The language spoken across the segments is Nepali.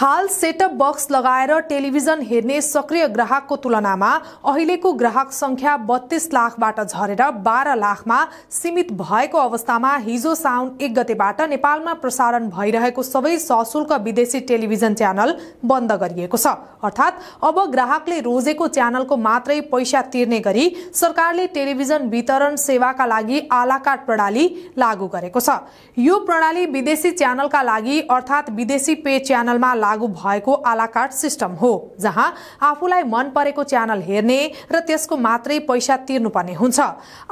हाल सेटअप बक्स लगाएर टेलिभिजन हेर्ने सक्रिय ग्राहकको तुलनामा अहिलेको ग्राहक संख्या बत्तीस लाखबाट झरेर बाह्र लाखमा सीमित भएको अवस्थामा हिजो साउन एक गतेबाट नेपालमा प्रसारण भइरहेको सबै सशुल्क विदेशी टेलिभिजन च्यानल बन्द गरिएको छ अर्थात् अब ग्राहकले रोजेको च्यानलको मात्रै पैसा तिर्ने गरी सरकारले टेलिभिजन वितरण सेवाका लागि आलाकाट प्रणाली लागू गरेको छ यो प्रणाली विदेशी च्यानलका लागि अर्थात् विदेशी पे च्यानलमा लागू भएको आलाकाट सिस्टम हो जहाँ आफूलाई मन परेको च्यानल हेर्ने र त्यसको मात्रै पैसा तिर्नुपर्ने हुन्छ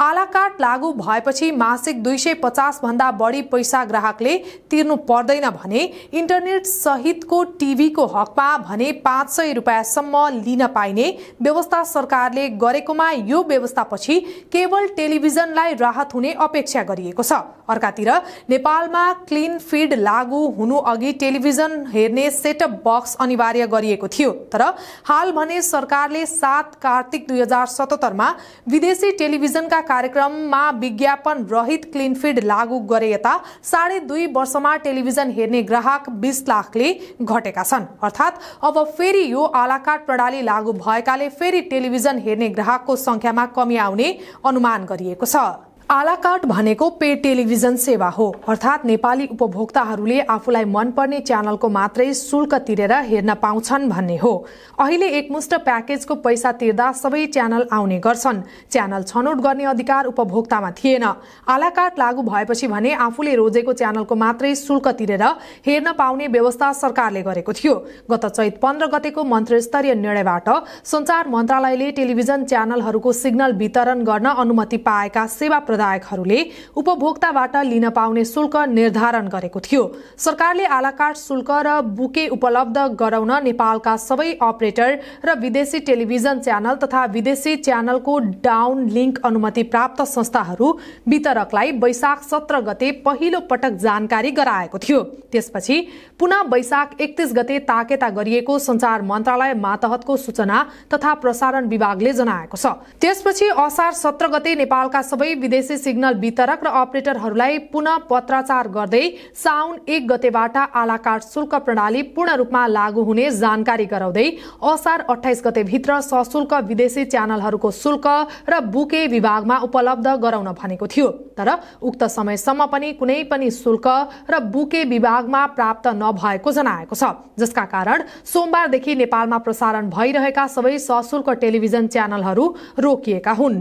आलाकाट लागू भएपछि मासिक दुई सय पचास भन्दा बढी पैसा ग्राहकले तिर्नु पर्दैन भने इन्टरनेट सहितको टिभीको हकमा भने पाँच सय रुपियाँसम्म लिन पाइने व्यवस्था सरकारले गरेकोमा यो व्यवस्थापछि केवल टेलिभिजनलाई राहत हुने अपेक्षा गरिएको छ अर्कातिर नेपालमा क्लिन फिड लागू हुनु अघि टेलिभिजन हेर्ने सेटअप बक्स अनिवार्य गरिएको थियो तर हाल भने सरकारले सात कार्तिक दुई हजार सतहत्तरमा विदेशी टेलिभिजनका कार्यक्रममा विज्ञापन रहित क्लिनफिड लागू गरे यता साढे दुई वर्षमा टेलिभिजन हेर्ने ग्राहक बीस लाखले घटेका छन् अर्थात् अब फेरि यो आलाकाट प्रणाली लागू भएकाले फेरि टेलिभिजन हेर्ने ग्राहकको संख्यामा कमी आउने अनुमान गरिएको छ आलाकाट भनेको पे टेलिभिजन सेवा हो अर्थात् नेपाली उपभोक्ताहरूले आफूलाई मनपर्ने च्यानलको मात्रै शुल्क तिरेर हेर्न पाउँछन् भन्ने हो अहिले एकमुष्ट प्याकेजको पैसा तिर्दा सबै च्यानल आउने गर्छन् च्यानल छनौट गर्ने अधिकार उपभोक्तामा थिएन आलाकाट लागू भएपछि भने आफूले रोजेको च्यानलको मात्रै शुल्क तिरेर हेर्न पाउने व्यवस्था सरकारले गरेको थियो गत चैत पन्ध्र गतेको मन्त्रीस्तरीय निर्णयबाट संचार मन्त्रालयले टेलिभिजन च्यानलहरूको सिग्नल वितरण गर्न अनुमति पाएका सेवा प्रदायकहरूले उपभोक्ताबाट लिन पाउने शुल्क निर्धारण गरेको थियो सरकारले आलाकाट शुल्क र बुके उपलब्ध गराउन नेपालका सबै अपरेटर र विदेशी टेलिभिजन च्यानल तथा विदेशी च्यानलको डाउन लिङ्क अनुमति प्राप्त संस्थाहरू वितरकलाई वैशाख सत्र गते पहिलो पटक जानकारी गराएको थियो त्यसपछि पुनः वैशाख एकतिस गते ताकेता गरिएको संचार मन्त्रालय मातहतको सूचना तथा प्रसारण विभागले जनाएको छ त्यसपछि असार सत्र गते नेपालका सबै विदेश एसएससी सिग्नल वितरक र अपरेटरहरूलाई पुनः पत्राचार गर्दै साउन एक गतेबाट आलाकार शुल्क प्रणाली पूर्ण रूपमा लागू हुने जानकारी गराउँदै असार अठाइस गतेभित्र सशुल्क विदेशी च्यानलहरूको शुल्क र बुके विभागमा उपलब्ध गराउन भनेको थियो तर उक्त समयसम्म पनि कुनै पनि शुल्क र बुके विभागमा प्राप्त नभएको जनाएको छ जसका कारण सोमबारदेखि नेपालमा प्रसारण भइरहेका सबै सशुल्क टेलिभिजन च्यानलहरू रोकिएका हुन्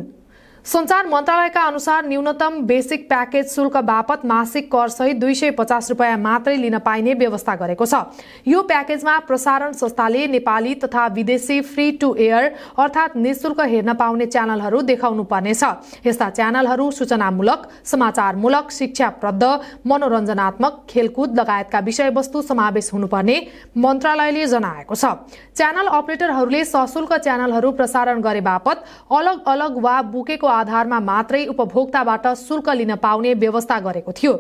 सञ्चार मन्त्रालयका अनुसार न्यूनतम बेसिक प्याकेज शुल्क बापत मासिक करसहित दुई सय पचास रुपियाँ मात्रै लिन पाइने व्यवस्था गरेको छ यो प्याकेजमा प्रसारण संस्थाले नेपाली तथा विदेशी फ्री टु एयर अर्थात् निशुल्क हेर्न पाउने च्यानलहरू देखाउनु पर्नेछ यस्ता च्यानलहरू सूचनामूलक समाचारमूलक शिक्षाप्रद मनोरञ्जनात्मक खेलकुद लगायतका विषयवस्तु समावेश हुनुपर्ने मन्त्रालयले जनाएको छ च्यानल अपरेटरहरूले सशुल्क च्यानलहरू प्रसारण गरे बापत अलग अलग वा बुकेको आधारमा मात्रै उपभोक्ताबाट शुल्क लिन पाउने व्यवस्था गरेको थियो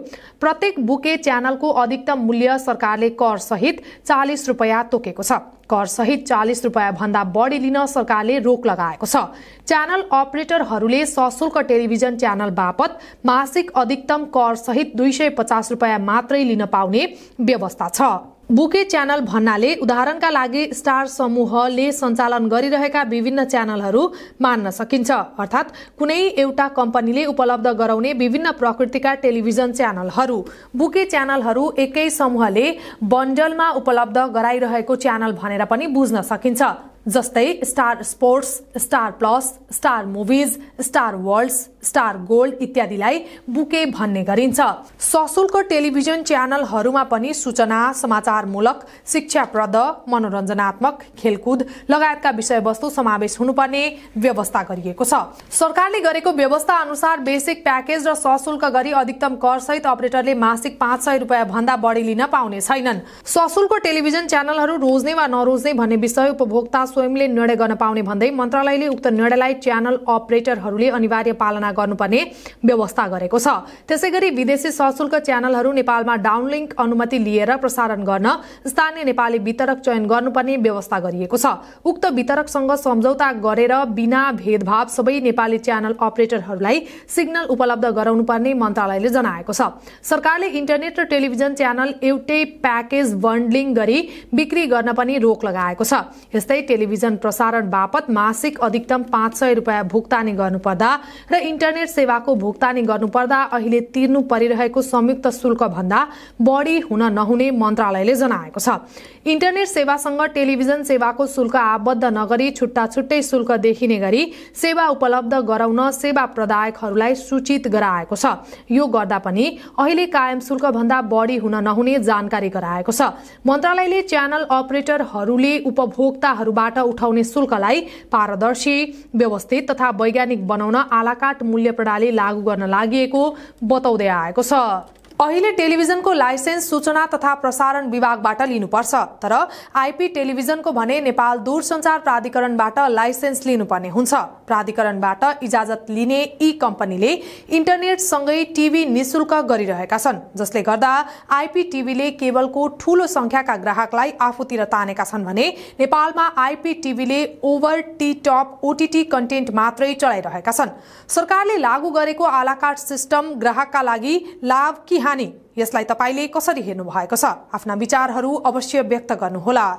प्रत्येक बुके च्यानलको अधिकतम मूल्य सरकारले कर सहित चालिस रुपियाँ तोकेको छ कर सहित चालिस रुपियाँ भन्दा बढी लिन सरकारले रोक लगाएको छ च्यानल अपरेटरहरूले सशुल्क टेलिभिजन च्यानल बापत मासिक अधिकतम कर सहित दुई सय पचास रुपियाँ मात्रै लिन पाउने व्यवस्था छ बुके च्यानल भन्नाले उदाहरणका लागि स्टार समूहले सञ्चालन गरिरहेका विभिन्न च्यानलहरू मान्न सकिन्छ अर्थात् कुनै एउटा कम्पनीले उपलब्ध गराउने विभिन्न प्रकृतिका टेलिभिजन च्यानलहरू बुके च्यानलहरू एकै समूहले बन्डलमा उपलब्ध गराइरहेको च्यानल भनेर पनि बुझ्न सकिन्छ जस्तै Star Sports Star Plus Star Movies Star Worlds Star Gold इत्यादिलाई बुके भन्ने गरिन्छ सशुल्क टेलिभिजन च्यानलहरूमा पनि सूचना समाचारमूलक शिक्षाप्रद मनोरञ्जनात्मक खेलकुद लगायतका विषयवस्तु समावेश हुनुपर्ने व्यवस्था गरिएको छ सरकारले गरेको व्यवस्था अनुसार बेसिक प्याकेज र सशुल्क गरी अधिकतम कर सहित अपरेटरले मासिक पाँच सय रुपियाँ भन्दा बढी लिन पाउने छैनन् सशुल्क टेलिभिजन च्यानलहरू रोज्ने वा नरोज्ने भन्ने विषय उपभोक्ता स्वयंले निर्णय गर्न पाउने भन्दै मन्त्रालयले उक्त निर्णयलाई च्यानल अपरेटरहरूले अनिवार्य पालना गर्नुपर्ने व्यवस्था गरेको छ त्यसै गरी विदेशी सशुल्क च्यानलहरू नेपालमा डाउनलिङ्क अनुमति लिएर प्रसारण गर्न स्थानीय नेपाली वितरक चयन गर्नुपर्ने व्यवस्था गरिएको छ उक्त वितरकसँग सम्झौता गरेर बिना भेदभाव सबै नेपाली च्यानल अपरेटरहरूलाई सिग्नल उपलब्ध गराउनुपर्ने मन्त्रालयले जनाएको छ सरकारले इन्टरनेट र टेलिभिजन च्यानल एउटै प्याकेज बन्डलिङ गरी बिक्री गर्न पनि रोक लगाएको छ यस्तै टेलिभिजन प्रसारण बापत मासिक अधिकतम पाँच सय रुपियाँ भुक्तानी गर्नुपर्दा र इन्टरनेट सेवाको भुक्तानी गर्नुपर्दा अहिले तिर्नु परिरहेको संयुक्त शुल्क भन्दा बढी हुन नहुने मन्त्रालयले जनाएको छ इन्टरनेट सेवासँग टेलिभिजन सेवाको शुल्क आबद्ध नगरी छुट्टा छुट्टै शुल्क देखिने गरी सेवा उपलब्ध गराउन सेवा प्रदायकहरूलाई सूचित गराएको छ यो गर्दा पनि अहिले कायम शुल्क भन्दा बढी हुन नहुने जानकारी गराएको छ मन्त्रालयले च्यानल अपरेटरहरूले उपभोक्ताहरूबाट उठाउने शुल्कलाई पारदर्शी व्यवस्थित तथा वैज्ञानिक बनाउन आलाकाट मूल्य प्रणाली लागू गर्न लागि बताउँदै आएको छ अहिले टेलिभिजनको लाइसेन्स सूचना तथा प्रसारण विभागबाट लिनुपर्छ तर आइपी टेलिभिजनको भने नेपाल दूरसञ्चार प्राधिकरणबाट लाइसेन्स लिनुपर्ने हुन्छ प्राधिकरणबाट इजाजत लिने यी कम्पनीले इन्टरनेटसँगै टिभी निशुल्क गरिरहेका छन् जसले गर्दा आइपी टिभीले केबलको ठूलो संख्याका ग्राहकलाई आफूतिर तानेका छन् भने नेपालमा आइपी टिभीले over the top OTT content मात्रै चलाइरहेका छन् सरकारले लागू गरेको आलाकाट सिस्टम ग्राहकका लागि लाभ बिहानी यसलाई तपाईँले कसरी हेर्नु भएको छ आफ्ना विचारहरू अवश्य व्यक्त गर्नुहोला